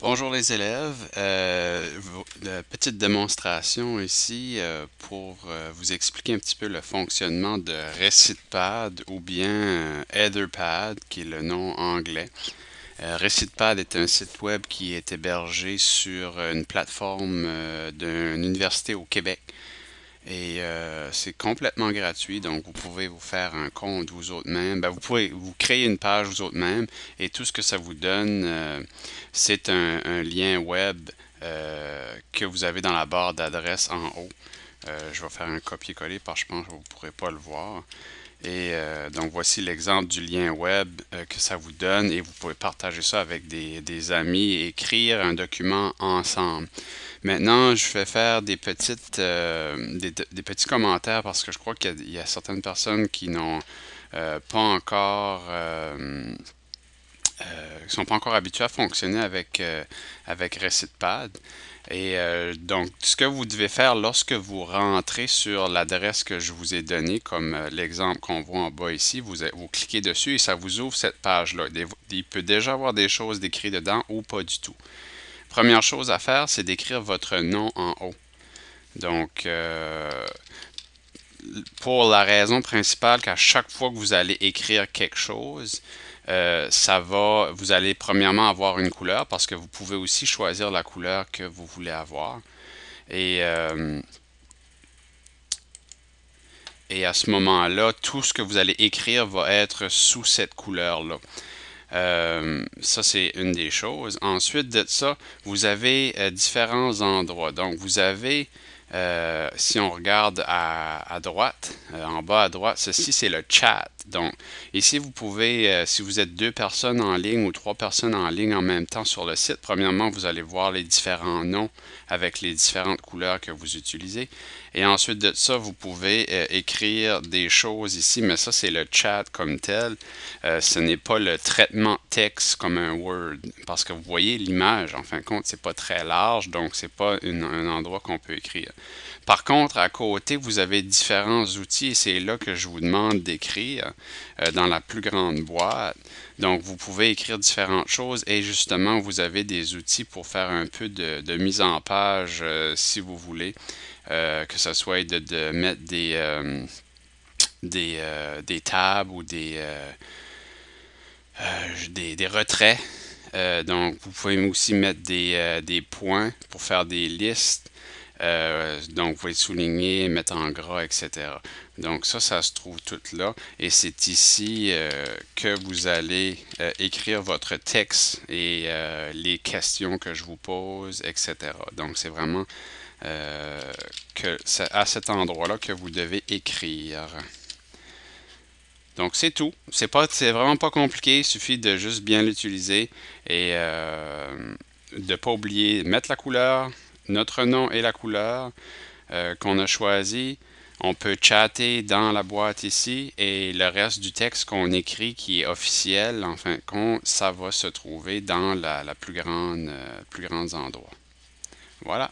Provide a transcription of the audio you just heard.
Bonjour les élèves. Euh, petite démonstration ici euh, pour euh, vous expliquer un petit peu le fonctionnement de RecitPad ou bien Etherpad qui est le nom anglais. RecitPad est un site web qui est hébergé sur une plateforme d'une université au Québec et euh, c'est complètement gratuit, donc vous pouvez vous faire un compte vous autres même. Ben, vous pouvez vous créer une page vous autres même et tout ce que ça vous donne, euh, c'est un, lien web euh, que vous avez dans la barre d'adresse en haut. Euh, je vais faire un copier-coller parce que je pense que vous ne pourrez pas le voir. Et euh, donc, voici l'exemple du lien web euh, que ça vous donne et vous pouvez partager ça avec des, amis et écrire un document ensemble. Maintenant, je vais faire des, petites, des, petits commentaires parce que je crois qu'il y, a certaines personnes qui n'ont pas encore ne euh, sont pas encore habitués à fonctionner avec, euh, avec RecitPad. Et euh, donc, ce que vous devez faire lorsque vous rentrez sur l'adresse que je vous ai donnée, comme l'exemple qu'on voit en bas ici, vous, vous cliquez dessus et ça vous ouvre cette page-là. Il peut déjà avoir des choses décrites dedans ou pas du tout. Première chose à faire, c'est d'écrire votre nom en haut. Donc, pour la raison principale qu'à chaque fois que vous allez écrire quelque chose, euh, ça va, vous allez premièrement avoir une couleur parce que vous pouvez aussi choisir la couleur que vous voulez avoir. Et, euh, à ce moment-là, tout ce que vous allez écrire va être sous cette couleur-là. Euh, ça, c'est une des choses. Ensuite de ça, vous avez différents endroits. Donc, vous avez euh, si on regarde à, droite, euh, en bas à droite, ceci c'est le chat. Donc ici vous pouvez, euh, si vous êtes deux personnes en ligne ou trois personnes en ligne en même temps sur le site, premièrement vous allez voir les différents noms avec les différentes couleurs que vous utilisez. Et ensuite de ça, vous pouvez écrire des choses ici, mais ça c'est le chat comme tel. ce n'est pas le traitement texte comme un Word, parce que vous voyez l'image en fin de compte, c'est pas très large, donc c'est pas un endroit qu'on peut écrire. Par contre, à côté, vous avez différents outils et c'est là que je vous demande d'écrire euh, dans la plus grande boîte. Donc, vous pouvez écrire différentes choses et justement, vous avez des outils pour faire un peu de, mise en page euh, si vous voulez, euh, que ce soit de, mettre des, des, tables ou des, retraits. donc, vous pouvez aussi mettre des, points pour faire des listes. Euh, donc, vous pouvez souligner, mettre en gras, etc. Donc, ça, ça se trouve tout là. Et c'est ici euh, que vous allez euh, écrire votre texte et les questions que je vous pose, etc. Donc, c'est vraiment à cet endroit-là que vous devez écrire. Donc c'est tout. C'est vraiment pas compliqué. Il suffit de juste bien l'utiliser et de de pas oublier de mettre la couleur, notre nom et la couleur euh, qu'on a choisi. On peut chatter dans la boîte ici et le reste du texte qu'on écrit qui est officiel, enfin fin ça va se trouver dans la, plus grande, euh, plus grands endroits. Voilà.